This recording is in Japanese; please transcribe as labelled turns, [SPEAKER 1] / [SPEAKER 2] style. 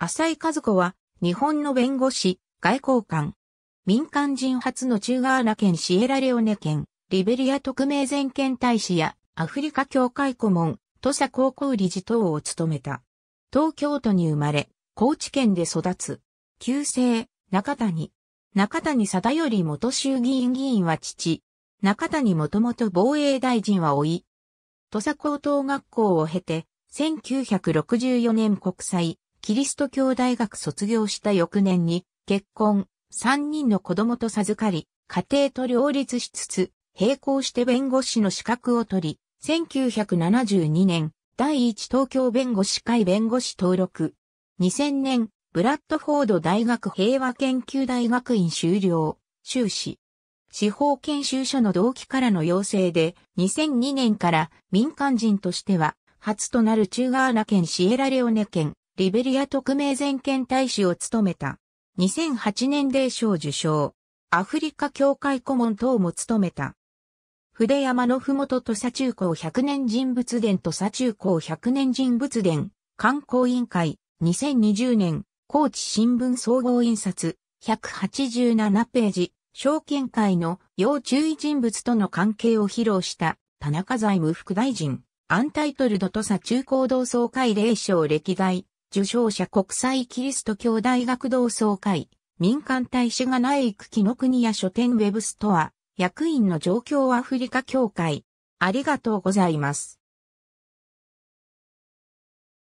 [SPEAKER 1] 浅井和子は、日本の弁護士、外交官。民間人初の中ガーナ県シエラレオネ県、リベリア特命全権大使や、アフリカ協会顧問、土佐高校理事等を務めた。東京都に生まれ、高知県で育つ。旧姓、中谷。中谷貞頼元衆議院議員は父。中谷元々防衛大臣はい。土佐高等学校を経て、1964年国際キリスト教大学卒業した翌年に結婚、3人の子供と授かり、家庭と両立しつつ、並行して弁護士の資格を取り、1972年、第一東京弁護士会弁護士登録。2000年、ブラッドフォード大学平和研究大学院修了、修士。司法研修所の同期からの要請で、2002年から民間人としては、初となる中ガー県シエラレオネ県、リベリア特命全権大使を務めた。2008年霊賞受賞。アフリカ協会顧問等も務めた。筆山のふもと土佐中高百年人物伝土佐中高百年人物伝観光委員会2020年高知新聞総合印刷187ページ証券会の要注意人物との関係を披露した田中財務副大臣アンタイトルド土佐中高同窓会霊賞歴代受賞者国際キリスト教大学同窓会、民間大使がない育木の国や書店ウェブストア、役員の状況アフリカ協会。ありがとうござい
[SPEAKER 2] ます。